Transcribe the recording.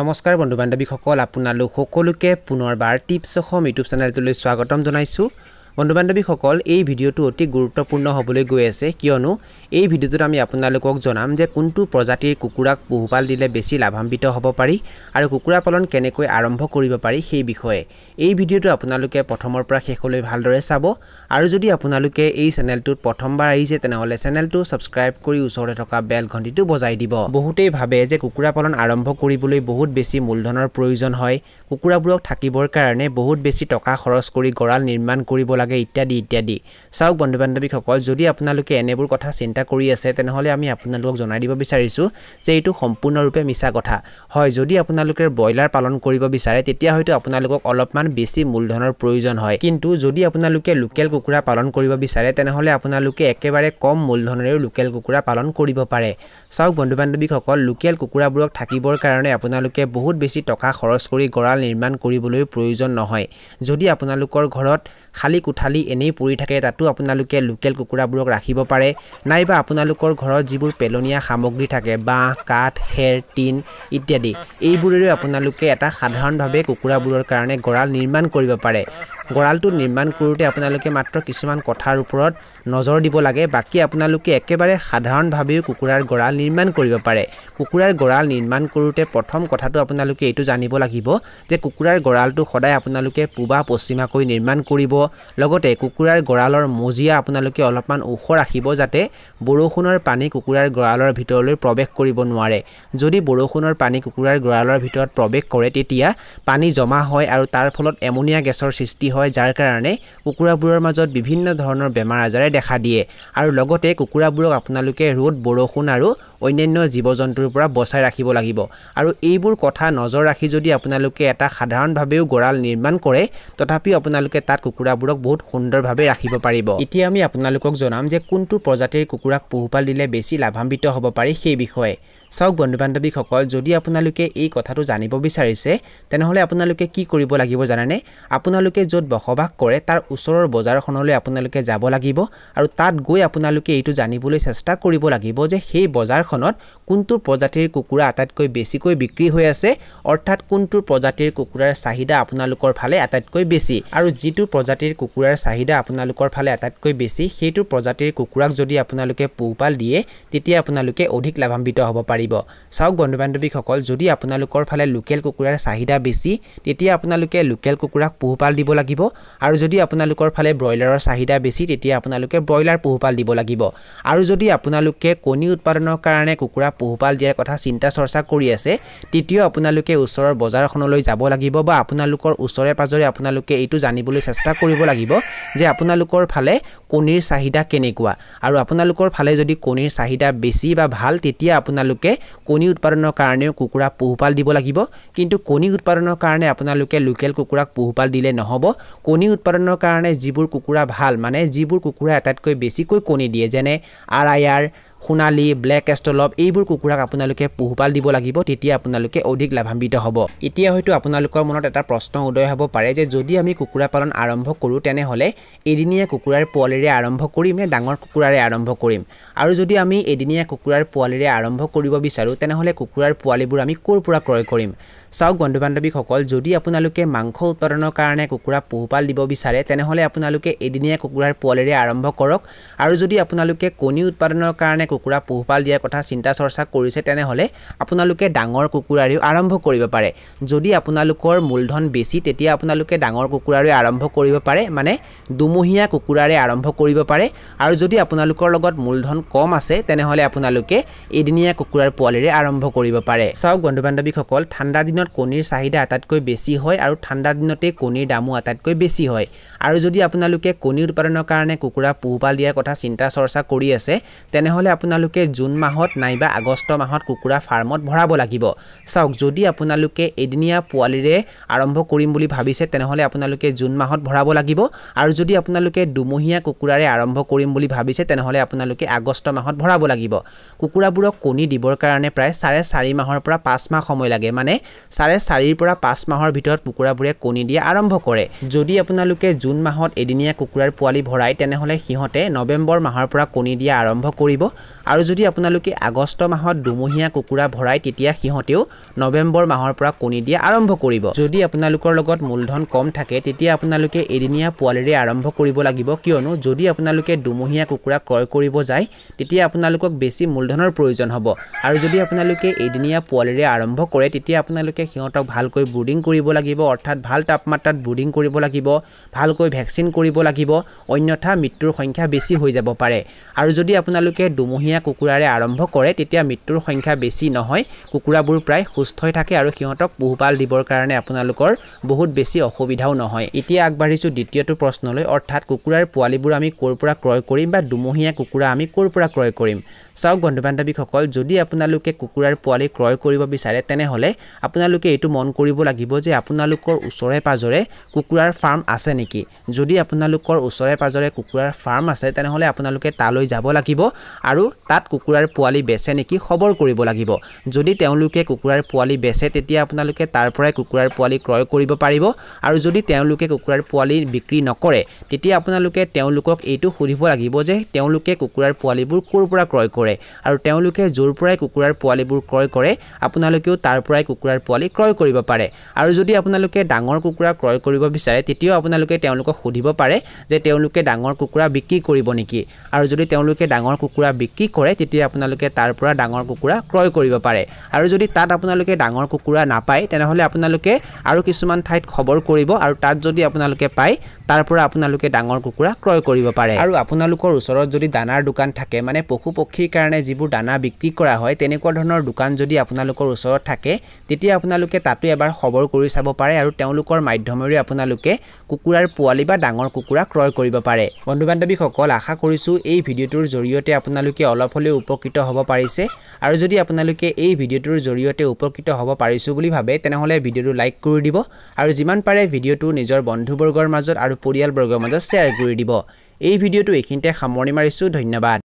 নমস্কাৰ বন্ধু বান্ধৱীসকল আপোনালোক সকলোকে পুনৰবাৰ টিপছ অসম ইউটিউব চেনেলটোলৈ স্বাগতম জনাইছোঁ বন্ধু বান্ধৱীসকল এই ভিডিঅ'টো অতি গুৰুত্বপূৰ্ণ হ'বলৈ গৈ আছে কিয়নো এই ভিডিঅ'টোত আমি আপোনালোকক জনাম যে কোনটো প্ৰজাতিৰ কুকুৰাক পশুপাল দিলে বেছি লাভাম্বিত হ'ব পাৰি আৰু কুকুৰা পালন কেনেকৈ আৰম্ভ কৰিব পাৰি সেই বিষয়ে এই ভিডিঅ'টো আপোনালোকে প্ৰথমৰ পৰা শেষলৈ ভালদৰে চাব আৰু যদি আপোনালোকে এই চেনেলটোত প্ৰথমবাৰ আহিছে তেনেহ'লে চেনেলটো ছাবস্ক্ৰাইব কৰি ওচৰতে থকা বেল ঘণ্টিটো বজাই দিব বহুতেই ভাবে যে কুকুৰা পালন আৰম্ভ কৰিবলৈ বহুত বেছি মূলধনৰ প্ৰয়োজন হয় কুকুৰাবোৰক থাকিবৰ কাৰণে বহুত বেছি টকা খৰচ কৰি গঁৰাল নিৰ্মাণ কৰিব লাগে লাগে ইত্যাদি ইত্যাদি চাওক বন্ধু বান্ধৱীসকল যদি আপোনালোকে এনেবোৰ কথা চিন্তা কৰি আছে তেনেহ'লে আমি আপোনালোকক জনাই দিব বিচাৰিছোঁ যে এইটো সম্পূৰ্ণৰূপে মিছা কথা হয় যদি আপোনালোকে ব্ৰইলাৰ পালন কৰিব বিচাৰে তেতিয়া হয়তো আপোনালোকক অলপমান বেছি মূলধনৰ প্ৰয়োজন হয় কিন্তু যদি আপোনালোকে লোকেল কুকুৰা পালন কৰিব বিচাৰে তেনেহ'লে আপোনালোকে একেবাৰে কম মূলধনেৰেও লোকেল কুকুৰা পালন কৰিব পাৰে চাওক বন্ধু বান্ধৱীসকল লোকেল কুকুৰাবোৰক থাকিবৰ কাৰণে আপোনালোকে বহুত বেছি টকা খৰচ কৰি গঁৰাল নিৰ্মাণ কৰিবলৈ প্ৰয়োজন নহয় যদি আপোনালোকৰ ঘৰত খালী কোঠালি এনেই পৰি থাকে তাতো আপোনালোকে লোকেল কুকুৰাবোৰক ৰাখিব পাৰে নাইবা আপোনালোকৰ ঘৰত যিবোৰ পেলনীয়া সামগ্ৰী থাকে বাঁহ কাঠ খেৰ টিন ইত্যাদি এইবোৰেৰেও আপোনালোকে এটা সাধাৰণভাৱে কুকুৰাবোৰৰ কাৰণে গঁৰাল নিৰ্মাণ কৰিব পাৰে গঁৰালটো নিৰ্মাণ কৰোঁতে আপোনালোকে মাত্ৰ কিছুমান কথাৰ ওপৰত নজৰ দিব লাগে বাকী আপোনালোকে একেবাৰে সাধাৰণভাৱেও কুকুৰাৰ গঁৰাল নিৰ্মাণ কৰিব পাৰে কুকুৰাৰ গঁৰাল নিৰ্মাণ কৰোঁতে প্ৰথম কথাটো আপোনালোকে এইটো জানিব লাগিব যে কুকুৰাৰ গঁৰালটো সদায় আপোনালোকে পূবা পশ্চিমাকৈ নিৰ্মাণ কৰিব লগতে কুকুৰাৰ গঁৰালৰ মজিয়া আপোনালোকে অলপমান ওখ ৰাখিব যাতে বৰষুণৰ পানী কুকুৰাৰ গঁৰালৰ ভিতৰলৈ প্ৰৱেশ কৰিব নোৱাৰে যদি বৰষুণৰ পানী কুকুৰাৰ গঁৰালৰ ভিতৰত প্ৰৱেশ কৰে তেতিয়া পানী জমা হয় আৰু তাৰ ফলত এমনীয়া গেছৰ সৃষ্টি হয় যাৰ কাৰণে কুকুৰাবোৰৰ মাজত বিভিন্ন ধৰণৰ বেমাৰ আজাৰে দেখা দিয়ে আৰু লগতে কুকুৰাবোৰক আপোনালোকে ৰ'দ বৰষুণ আৰু অন্যান্য জীৱ জন্তুৰ পৰা বচাই ৰাখিব লাগিব আৰু এইবোৰ কথা নজৰ ৰাখি যদি আপোনালোকে এটা সাধাৰণভাৱেও গঁৰাল নিৰ্মাণ কৰে তথাপিও আপোনালোকে তাত কুকুৰাবোৰক বহুত সুন্দৰভাৱে ৰাখিব পাৰিব এতিয়া আমি আপোনালোকক জনাম যে কোনটো প্ৰজাতিৰ কুকুৰাক পোহপাল দিলে বেছি লাভান্বিত হ'ব পাৰি সেই বিষয়ে চাওক বন্ধু বান্ধৱীসকল যদি আপোনালোকে এই কথাটো জানিব বিচাৰিছে তেনেহ'লে আপোনালোকে কি কৰিব লাগিব জানেনে আপোনালোকে য'ত বসবাস কৰে তাৰ ওচৰৰ বজাৰখনলৈ আপোনালোকে যাব লাগিব আৰু তাত গৈ আপোনালোকে এইটো জানিবলৈ চেষ্টা কৰিব লাগিব যে সেই বজাৰখন ৰাজ্যখনত কোনটো প্ৰজাতিৰ কুকুৰা আটাইতকৈ বেছিকৈ বিক্ৰী হৈ আছে অৰ্থাৎ কোনটো প্ৰজাতিৰ কুকুৰাৰ চাহিদা আপোনালোকৰ ফালে আটাইতকৈ বেছি আৰু যিটো প্ৰজাতিৰ কুকুৰাৰ চাহিদা আপোনালোকৰ ফালে আটাইতকৈ বেছি সেইটো প্ৰজাতিৰ কুকুৰাক যদি আপোনালোকে পোহপাল দিয়ে তেতিয়া আপোনালোকে অধিক লাভান্বিত হ'ব পাৰিব চাওক বন্ধু বান্ধৱীসকল যদি আপোনালোকৰ ফালে লোকেল কুকুৰাৰ চাহিদা বেছি তেতিয়া আপোনালোকে লোকেল কুকুৰাক পোহপাল দিব লাগিব আৰু যদি আপোনালোকৰ ফালে ব্ৰইলাৰৰ চাহিদা বেছি তেতিয়া আপোনালোকে ব্ৰইলাৰ পোহপাল দিব লাগিব আৰু যদি আপোনালোকে কণী উৎপাদনৰ কাৰণে কাৰণে কুকুৰা পোহপাল দিয়াৰ কথা চিন্তা চৰ্চা কৰি আছে তৃতীয় আপোনালোকে ওচৰৰ বজাৰখনলৈ যাব লাগিব বা আপোনালোকৰ ওচৰে পাঁজৰে আপোনালোকে এইটো জানিবলৈ চেষ্টা কৰিব লাগিব যে আপোনালোকৰ ফালে কণীৰ চাহিদা কেনেকুৱা আৰু আপোনালোকৰ ফালে যদি কণীৰ চাহিদা বেছি বা ভাল তেতিয়া আপোনালোকে কণী উৎপাদনৰ কাৰণেও কুকুৰা পোহপাল দিব লাগিব কিন্তু কণী উৎপাদনৰ কাৰণে আপোনালোকে লোকেল কুকুৰাক পোহপাল দিলে নহ'ব কণী উৎপাদনৰ কাৰণে যিবোৰ কুকুৰা ভাল মানে যিবোৰ কুকুৰা আটাইতকৈ বেছিকৈ কণী দিয়ে যেনে আৰ আই আৰ সোণালী ব্লেক এষ্টলপ এইবোৰ কুকুৰাক আপোনালোকে পোহপাল দিব লাগিব তেতিয়া আপোনালোকে অধিক লাভান্বিত হ'ব এতিয়া হয়তো আপোনালোকৰ মনত এটা প্ৰশ্ন উদয় হ'ব পাৰে যে যদি আমি কুকুৰা পালন আৰম্ভ কৰোঁ তেনেহ'লে এদিনীয়া কুকুৰাৰ পোৱালিৰে আৰম্ভ কৰিম নে ডাঙৰ কুকুৰাৰে আৰম্ভ কৰিম আৰু যদি আমি এদিনীয়া কুকুৰাৰ পোৱালিৰে আৰম্ভ কৰিব বিচাৰোঁ তেনেহ'লে কুকুৰাৰ পোৱালিবোৰ আমি ক'ৰ পৰা ক্ৰয় কৰিম চাওক বন্ধু বান্ধৱীসকল যদি আপোনালোকে মাংস উৎপাদনৰ কাৰণে কুকুৰা পোহপাল দিব বিচাৰে তেনেহ'লে আপোনালোকে এদিনীয়া কুকুৰাৰ পোৱালিৰে আৰম্ভ কৰক আৰু যদি আপোনালোকে কণী উৎপাদনৰ কাৰণে কুকুৰা পোহপাল দিয়াৰ কথা চিন্তা চৰ্চা কৰিছে তেনেহ'লে আপোনালোকে ডাঙৰ কুকুৰাৰেও আৰম্ভ কৰিব পাৰে যদি আপোনালোকৰ মূলধন বেছি তেতিয়া আপোনালোকে ডাঙৰ কুকুৰাৰে আৰম্ভ কৰিব পাৰে মানে দুমহীয়া কুকুৰাৰে আৰম্ভ কৰিব পাৰে আৰু যদি আপোনালোকৰ লগত মূলধন কম আছে তেনেহ'লে আপোনালোকে এদিনীয়া কুকুৰাৰ পোৱালিৰে আৰম্ভ কৰিব পাৰে চাওক বন্ধু বান্ধৱীসকল ঠাণ্ডা দিনত কণীৰ চাহিদা আটাইতকৈ বেছি হয় আৰু ঠাণ্ডা দিনতেই কণীৰ দামো আটাইতকৈ বেছি হয় আৰু যদি আপোনালোকে কণী উৎপাদনৰ কাৰণে কুকুৰা পোহপাল দিয়াৰ কথা চিন্তা চৰ্চা কৰি আছে তেনেহ'লে আপোনালোকে জুন মাহত নাইবা আগষ্ট মাহত কুকুৰা ফাৰ্মত ভৰাব লাগিব চাওক যদি আপোনালোকে এদিনীয়া পোৱালিৰে আৰম্ভ কৰিম বুলি ভাবিছে তেনেহ'লে আপোনালোকে জুন মাহত ভৰাব লাগিব আৰু যদি আপোনালোকে দুমহীয়া কুকুৰাৰে আৰম্ভ কৰিম বুলি ভাবিছে তেনেহ'লে আপোনালোকে আগষ্ট মাহত ভৰাব লাগিব কুকুৰাবোৰক কণী দিবৰ কাৰণে প্ৰায় চাৰে চাৰি মাহৰ পৰা পাঁচ মাহ সময় লাগে মানে চাৰে চাৰিৰ পৰা পাঁচ মাহৰ ভিতৰত কুকুৰাবোৰে কণী দিয়া আৰম্ভ কৰে যদি আপোনালোকে জুন মাহত এদিনীয়া কুকুৰাৰ পোৱালি ভৰাই তেনেহ'লে সিহঁতে নৱেম্বৰ মাহৰ পৰা কণী দিয়া আৰম্ভ কৰিব আৰু যদি আপোনালোকে আগষ্ট মাহত দুমহীয়া কুকুৰা ভৰাই তেতিয়া সিহঁতেও নৱেম্বৰ মাহৰ পৰা কণী দিয়া আৰম্ভ কৰিব যদি আপোনালোকৰ লগত মূলধন কম থাকে তেতিয়া আপোনালোকে এদিনীয়া পোৱালিৰে আৰম্ভ কৰিব লাগিব কিয়নো যদি আপোনালোকে দুমহীয়া কুকুৰা ক্ৰয় কৰিব যায় তেতিয়া আপোনালোকক বেছি মূলধনৰ প্ৰয়োজন হ'ব আৰু যদি আপোনালোকে এদিনীয়া পোৱালিৰে আৰম্ভ কৰে তেতিয়া আপোনালোকে সিহঁতক ভালকৈ ব্ৰুডিং কৰিব লাগিব অৰ্থাৎ ভাল তাপমাত্ৰাত ব্ৰুডিং কৰিব লাগিব ভালকৈ ভেকচিন কৰিব লাগিব অন্যথা মৃত্যুৰ সংখ্যা বেছি হৈ যাব পাৰে আৰু যদি আপোনালোকে দুমহীয়া সমূহীয়া কুকুৰাৰে আৰম্ভ কৰে তেতিয়া মৃত্যুৰ সংখ্যা বেছি নহয় কুকুৰাবোৰ প্ৰায় সুস্থ হৈ থাকে আৰু সিহঁতক পোহপাল দিবৰ কাৰণে আপোনালোকৰ বহুত বেছি অসুবিধাও নহয় এতিয়া আগবাঢ়িছোঁ দ্বিতীয়টো প্ৰশ্নলৈ অৰ্থাৎ কুকুৰাৰ পোৱালিবোৰ আমি ক'ৰ পৰা ক্ৰয় কৰিম বা দুমহীয়া কুকুৰা আমি ক'ৰ পৰা ক্ৰয় কৰিম চাওক বন্ধু বান্ধৱীসকল যদি আপোনালোকে কুকুৰাৰ পোৱালি ক্ৰয় কৰিব বিচাৰে তেনেহ'লে আপোনালোকে এইটো মন কৰিব লাগিব যে আপোনালোকৰ ওচৰে পাঁজৰে কুকুৰাৰ ফাৰ্ম আছে নেকি যদি আপোনালোকৰ ওচৰে পাঁজৰে কুকুৰাৰ ফাৰ্ম আছে তেনেহ'লে আপোনালোকে তালৈ যাব লাগিব আৰু তাত কুকুৰাৰ পোৱালি বেচে নেকি খবৰ কৰিব লাগিব যদি তেওঁলোকে কুকুৰাৰ পোৱালি বেচে তেতিয়া আপোনালোকে তাৰ পৰাই কুকুৰাৰ পোৱালি ক্ৰয় কৰিব পাৰিব আৰু যদি তেওঁলোকে কুকুৰাৰ পোৱালি বিক্ৰী নকৰে তেতিয়া আপোনালোকে তেওঁলোকক এইটো সুধিব লাগিব যে তেওঁলোকে কুকুৰাৰ পোৱালিবোৰ ক'ৰ পৰা ক্ৰয় কৰে আৰু তেওঁলোকে য'ৰ পৰাই কুকুৰাৰ পোৱালিবোৰ ক্ৰয় কৰে আপোনালোকেও তাৰ পৰাই কুকুৰাৰ পোৱালি ক্ৰয় কৰিব পাৰে আৰু যদি আপোনালোকে ডাঙৰ কুকুৰা ক্ৰয় কৰিব বিচাৰে তেতিয়াও আপোনালোকে তেওঁলোকক সুধিব পাৰে যে তেওঁলোকে ডাঙৰ কুকুৰা বিক্ৰী কৰিব নেকি আৰু যদি তেওঁলোকে ডাঙৰ কুকুৰা বিক্ৰী বিক্ৰী কৰে তেতিয়া আপোনালোকে তাৰ পৰা ডাঙৰ কুকুৰা ক্ৰয় কৰিব পাৰে আৰু যদি তাত আপোনালোকে ডাঙৰ কুকুৰা নাপায় তেনেহ'লে আপোনালোকে আৰু কিছুমান ঠাইত খবৰ কৰিব আৰু তাত যদি আপোনালোকে পায় তাৰ পৰা আপোনালোকে ডাঙৰ কুকুৰা ক্ৰয় কৰিব পাৰে আৰু আপোনালোকৰ ওচৰত যদি দানাৰ দোকান থাকে মানে পশু পক্ষীৰ কাৰণে যিবোৰ দানা বিক্ৰী কৰা হয় তেনেকুৱা ধৰণৰ দোকান যদি আপোনালোকৰ ওচৰত থাকে তেতিয়া আপোনালোকে তাতো এবাৰ খবৰ কৰি চাব পাৰে আৰু তেওঁলোকৰ মাধ্যমেৰে আপোনালোকে কুকুৰাৰ পোৱালি বা ডাঙৰ কুকুৰা ক্ৰয় কৰিব পাৰে বন্ধু বান্ধৱীসকল আশা কৰিছোঁ এই ভিডিঅ'টোৰ জৰিয়তে আপোনালোকে আপোনালোকে অলপ হ'লেও উপকৃত হ'ব পাৰিছে আৰু যদি আপোনালোকে এই ভিডিঅ'টোৰ জৰিয়তে উপকৃত হ'ব পাৰিছোঁ বুলি ভাবে তেনেহ'লে ভিডিঅ'টো লাইক কৰি দিব আৰু যিমান পাৰে ভিডিঅ'টো নিজৰ বন্ধুবৰ্গৰ মাজত আৰু পৰিয়ালবৰ্গৰ মাজত শ্বেয়াৰ কৰি দিব এই ভিডিঅ'টো এইখিনিতে সামৰণি মাৰিছোঁ ধন্যবাদ